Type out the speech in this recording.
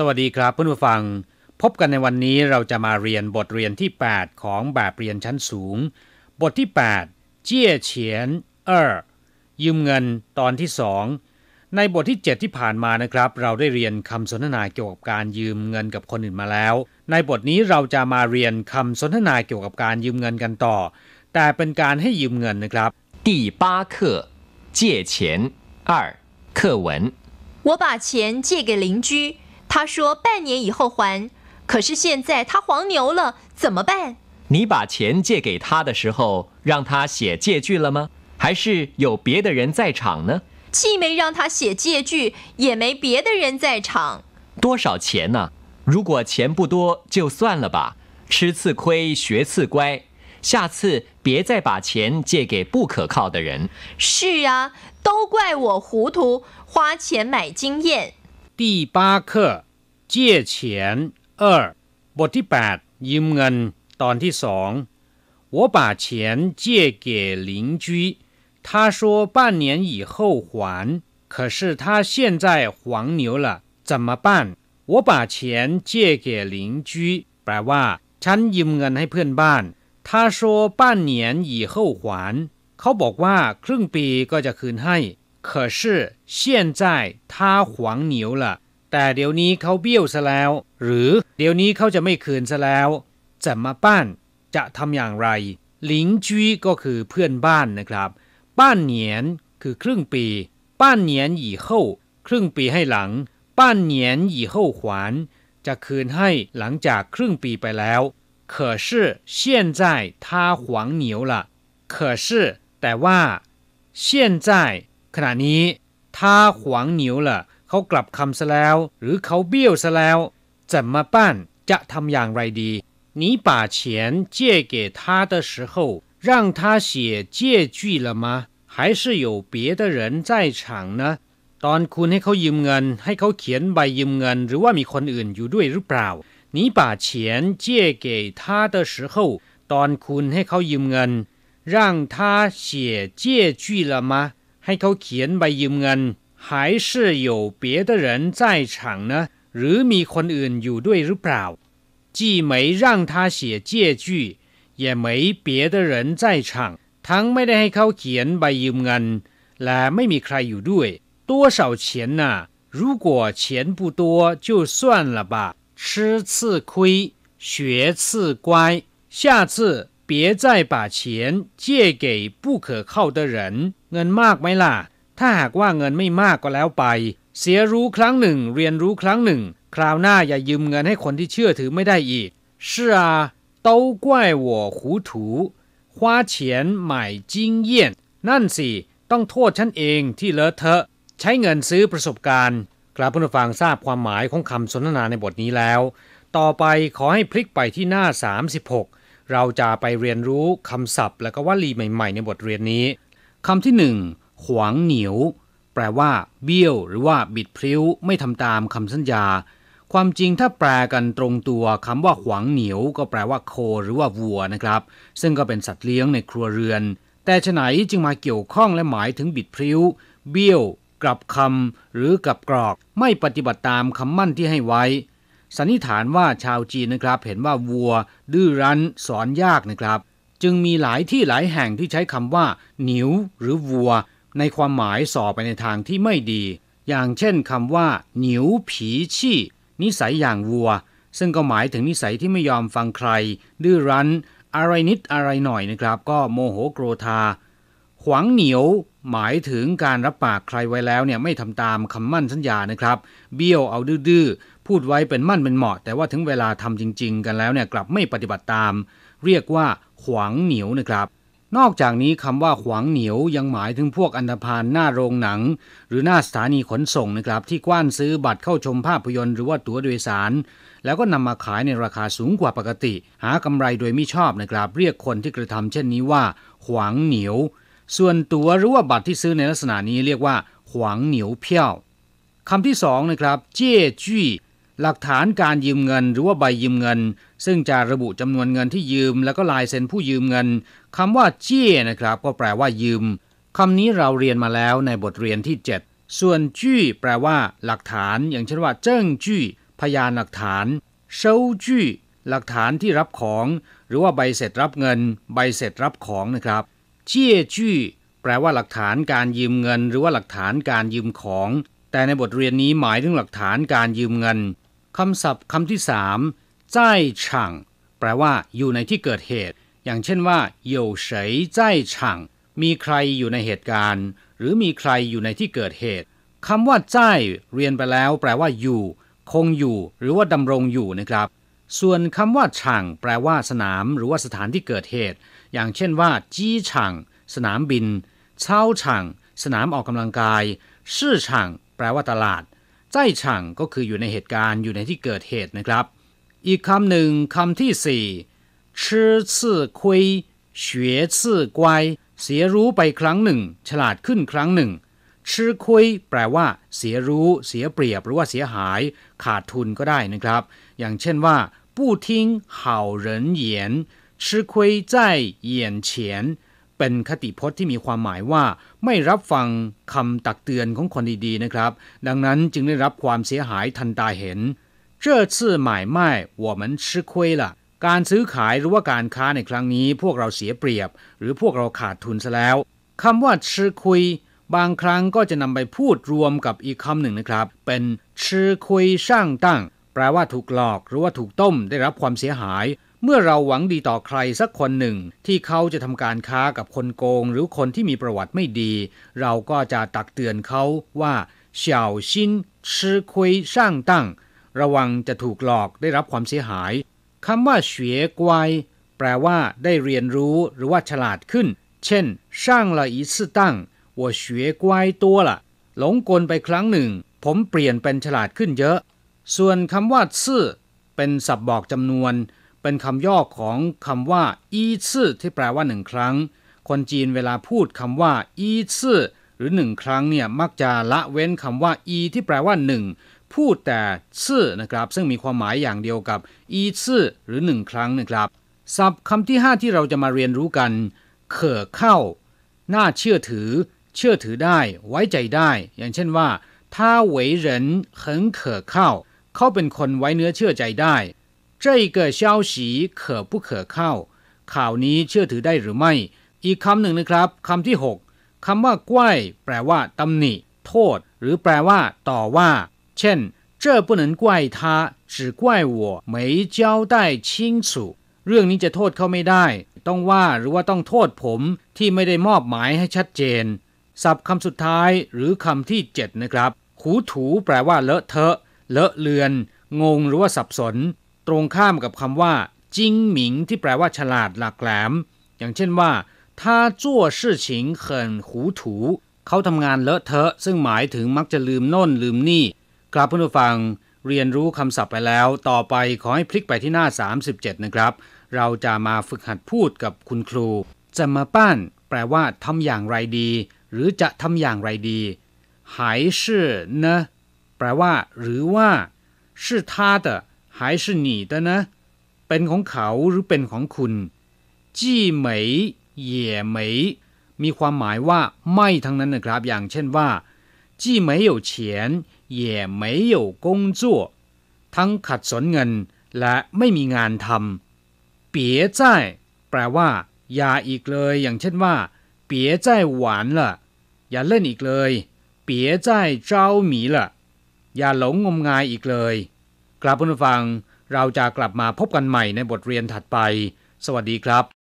สวัสดีครับเพื่อนผู้ฟัง พบกันในวันนี้เราจะมาเรียนบทเรียนที่ 8 ของแบบเรียนชั้นสูง บทที่8เจี้ยเฉียนเออยืมเงิน ตอนที่สองในบทที่ 7 ที่ผ่านมานะครับ เราได้เรียนคำสนทนาเกี่ยวกับการยืมเงินกับคนอื่นมาแล้ว ในบทนี้เราจะมาเรียนคำสนทนาเกี่ยวกับการยืมเงินกันต่อแต่เป็นการให้ยืมเงินนะครับที่八课借钱二课文我把钱借给邻居他说：“半年以后还，可是现在他黄牛了，怎么办？”你把钱借给他的时候，让他写借据了吗？还是有别的人在场呢？既没让他写借据，也没别的人在场。多少钱呢？如果钱不多，就算了吧，吃次亏学次乖，下次别再把钱借给不可靠的人。是啊，都怪我糊涂，花钱买经验。第八课借钱เจียเนบทที่8ยืมเงินตอนที่สอง我把钱借给邻居他说半年以后还可是他现在黄牛了怎么办我把钱借给邻居แปลว่า ฉันยืมเงินให้เพื่อนบ้าน他说半年以后还เขาบอกว่าครึ่งปีก็จะคืนให้可是现在他黄牛了แต่เดี๋ยวนี้เขาเบี้ยวซะแล้วหรือเดี๋ยวนี้เขาจะไม่คืนซะแล้วจะมาบ้านจะทำอย่างไรหลิงจุ้ยก็คือเพื่อนบ้านนะครับบ้านเนียนคือครึ่งปีบ้านเนียนอีเข้าครึ่งปีให้หลังบ้านเนียนอีเข้าขวานจะคืนให้หลังจากครึ่งปีไปแล้ว可是现在他黄牛了可是แต่ว่า现在ขณะนี้ถ้าขวางเหนียวล่ะเขากลับคำซะแล้ว หรือเขาเบี้ยวซะแล้วจะมาป้านจะทำอย่างไรดี你把钱借给他的时候让他写借据了吗还是有别的人在场呢ตอนคุณให้เขายืมเงิน ให้เขาเขียนใบยืมเงิน หรือว่ามีคนอื่นอยู่ด้วยหรือเปล่า你把钱借给他的时候ตอนคุณให้เขายืมเงิน让他写借据了吗ให้เขาเขียนใบยืมเงิน还是有别的人在场呢หรือมีคนอื่นอยู่ด้วยหรือเปล่า既没让他写借据也没别的人在场ทั้งไม่ได้ให้เขาเขียนใบยืมเงินและไม่มีใครอยู่ด้วย多少钱呐如果钱不多就算了吧吃次亏学次乖下次别再把钱借给不可靠的人เงินมากไหมล่ะ ถ้าหากว่าเงินไม่มากก็แล้วไป เสียรู้ครั้งหนึ่ง เรียนรู้ครั้งหนึ่ง คราวหน้าอย่ายืมเงินให้คนที่เชื่อถือไม่ได้อีก是啊都怪我糊涂花钱买经验นั่นสิต้องโทษฉันเองที่เลอะเทอะ ใช้เงินซื้อประสบการณ์กรับผู้ฟังทราบความหมายของคำสนทนาในบทนี้แล้ว ต่อไปขอให้พลิกไปที่หน้า 36 เราจะไปเรียนรู้คำศัพท์และก็วลีใหม่ ๆในบทเรียนนี้คำที่หนึ่งขวางเหนียวแปลว่าเบี้ยวหรือว่าบิดพลิ้วไม่ทำตามคำสัญญา ความจริงถ้าแปลกันตรงตัวคำว่าขวางเหนียว ก็แปลว่าโคหรือว่าวัวนะครับ ซึ่งก็เป็นสัตว์เลี้ยงในครัวเรือน แต่ฉไหนจึงมาเกี่ยวข้องและหมายถึงบิดพลิ้วเบี้ยวกลับคำหรือกลับกรอกไม่ปฏิบัติตามคำมั่นที่ให้ไว้สันนิษฐานว่าชาวจีนนะครับ เห็นว่าวัวดื้อรั้น สอนยากนะครับจึงมีหลายที่หลายแห่งที่ใช้คำว่าหนิวหรือวัว ในความหมายสอบไปในทางที่ไม่ดีอย่างเช่นคำว่าหนิวผีชี่นิสัยอย่างวัว ซึ่งก็หมายถึงนิสัยที่ไม่ยอมฟังใคร ดื้อรั้น อะไรนิดอะไรหน่อยนะครับ ก็โมโหโกรธาขวางเหนียวหมายถึงการรับปากใครไว้แล้วเนี่ยไม่ทำตามคำมั่นสัญญานะครับเบี้ยวเอาดื้อพูดไว้เป็นมั่นเป็นเหมาะ แต่ว่าถึงเวลาทำจริงๆกันแล้วเนี่ยกลับไม่ปฏิบัติตามเรียกว่า ขวางเหนียวนะครับ นอกจากนี้คำว่าขวางเหนียว ยังหมายถึงพวกอันธพาลหน้าโรงหนัง หรือหน้าสถานีขนส่งนะครับที่กว้านซื้อบัตรเข้าชมภาพยนตร์หรือว่าตั๋วโดยสาร แล้วก็นำมาขายในราคาสูงกว่าปกติ หากำไรโดยไม่ชอบนะครับ เรียกคนที่กระทำเช่นนี้ว่า ขวางเหนียวส่วนตั๋วหรือว่าบัตรที่ซื้อในลักษณะนี้เรียกว่า ขวางเหนียวเพี้ยวคำที่สองนะครับเจี้ยจี้หลักฐานการยืมเงินหรือว่าใบยืมเงิน ซึ่งจะระบุจำนวนเงินที่ยืม แล้วก็ลายเซ็นผู้ยืมเงิน คำว่าเจี้ยนะครับ ก็แปลว่ายืม คำนี้เราเรียนมาแล้วในบทเรียนที่ 7 ส่วนจี้แปลว่า หลักฐานอย่างเช่นว่า เจิ้งจี้พยานหลักฐานเซาจี้หลักฐานที่รับของ หรือว่าใบเสร็จรับเงิน ใบเสร็จรับของนะครับเจี้ยจี้แปลว่าหลักฐานการยืมเงิน หรือว่าหลักฐานการยืมของ แต่ในบทเรียนนี้หมายถึงหลักฐานการยืมเงินคำศัพท์คำที่สามใจฉัง แปลว่าอยู่ในที่เกิดเหตุ อย่างเช่นว่าเยยฉใจฉัง มีใครอยู่ในเหตุการณ์ หรือมีใครอยู่ในที่เกิดเหตุคำว่าใจเรียนไปแล้ว แปลว่าอยู่ คงอยู่ หรือว่าดำรงอยู่นะครับ ส่วนคำว่าฉ่งแปลว่า สนาม หรือว่าสถานที่เกิดเหตุ อย่างเช่นว่า จี้ฉ่งสนามบินเช่าฉ่งสนามออกกำลังกายชื่อฉ่งแปลว่าตลาดใจฉังก็คืออยู่ในเหตุการณ์อยู่ในที่เกิดเหตุนะครับ อีกคำหนึ่งคำที่สี่ชื่อซื่อคุยเฉียซื่อกวยเสียรู้ไปครั้งหนึ่ง ฉลาดขึ้นครั้งหนึ่งชื่อคุยแปลว่า เสียรู้เสียเปรียบ หรือว่าเสียหาย ขาดทุนก็ได้นะครับ อย่างเช่นว่า่หย好人言吃亏在眼前เป็นคติพจน์ที่มีความหมายว่า ไม่รับฟังคำตักเตือนของคนดีๆนะครับ ดังนั้นจึงได้รับความเสียหายทันตาเห็น这次买卖我们吃亏了การซื้อขายหรือว่าการค้าในครั้งนี้ พวกเราเสียเปรียบ หรือพวกเราขาดทุนซะแล้วคำว่าชื่อคุยบางครั้งก็จะนำไปพูดรวมกับอีกคำหนึ่งนะครับเป็นชื่อคุยช่างตั้งแปลว่าถูกหลอก หรือว่าถูกต้มได้รับความเสียหายเมื่อเราหวังดีต่อใครสักคนหนึ่ง ที่เขาจะทำการค้ากับคนโกง หรือคนที่มีประวัติไม่ดี เราก็จะตักเตือนเขาว่าเฉาชินชื่อคุยช่างตั้งระวังจะถูกหลอกได้รับความเสียหายคำว่าเฉวยกวยแปลว่า ได้เรียนรู้หรือว่าฉลาดขึ้น เช่น ช่างละอีซื่อตั้งว่าเฉวยกวยตัวละหลงกลไปครั้งหนึ่ง ผมเปลี่ยนเป็นฉลาดขึ้นเยอะ ส่วนคำว่าซื่อเป็นสับบอกจำนวนเป็นคำย่อของคำว่าอีซื่อที่แปลว่าหนึ่งครั้ง คนจีนเวลาพูดคำว่าอีซื่อหรือหนึ่งครั้งเนี่ยมักจะละเว้นคำว่าอีที่แปลว่าหนึ่งพูดแต่ซื่อนะครับซึ่งมีความหมายอย่างเดียวกับอีซื่อหรือหนึ่งครั้งนะครับ ศัพท์คำที่ 5 ที่เราจะมาเรียนรู้กันเข่อเข้า น่าเชื่อถือ เชื่อถือได้ ไว้ใจได้ อย่างเช่นว่าถ้าเหวยเหรินเขิงเข่อเข้าเขาเป็นคนไว้เนื้อเชื่อใจได้这个消息可不可靠ข่าวนี้เชื่อถือได้หรือไม่ อีกคำหนึ่งนะครับคำที่6คำว่าก้ายแปลว่าตำหนิ โทษ หรือแปลว่า ต่อว่า เช่น这不能怪他只怪我没交代清楚เรื่องนี้จะโทษเขาไม่ได้ ต้องว่าหรือว่าต้องโทษผม ที่ไม่ได้มอบหมายให้ชัดเจนศัพท์คำสุดท้าย หรือคำที่7นะครับขูถูแปลว่าเลอะเทอะเลอะเลือน งงหรือว่าสับสนตรงข้ามกับคำว่า จิงหมิงที่แปลว่าฉลาดหลักแหลม อย่างเช่นว่าถ้าจั่วชื่อฉิงเขินหูถู เขาทำงานเลอะเทอะ ซึ่งหมายถึงมักจะลืมโน่นลืมนี่ กรับเพื่อนผู้ฟัง เรียนรู้คำศัพท์ไปแล้ว ต่อไปขอให้พลิกไปที่หน้า 37 นะครับ เราจะมาฝึกหัดพูดกับคุณครู จะมาป้านแปลว่าทำอย่างไรดี หรือจะทำอย่างไรดีหายชื่อนะแปลว่า หรือว่า是他的还是你的呢เป็นของเขาหรือเป็นของคุณจี้เหมยเหย่เหมยมีความหมายว่าไม่ทั้งนั้นนะครับ อย่างเช่นว่าจี้เหมย有钱也没有工作ทั้งขัดสนเงินและไม่มีงานทำเปียใจแปลว่าอย่าอีกเลยอย่างเช่นว่าเปียใจหวานละอย่าเล่นอีกเลยเปียใจเจ้าหมีละอย่าหลงงมงายอีกเลยกลับคุณผู้ฟังเราจะกลับมาพบกันใหม่ในบทเรียนถัดไป สวัสดีครับ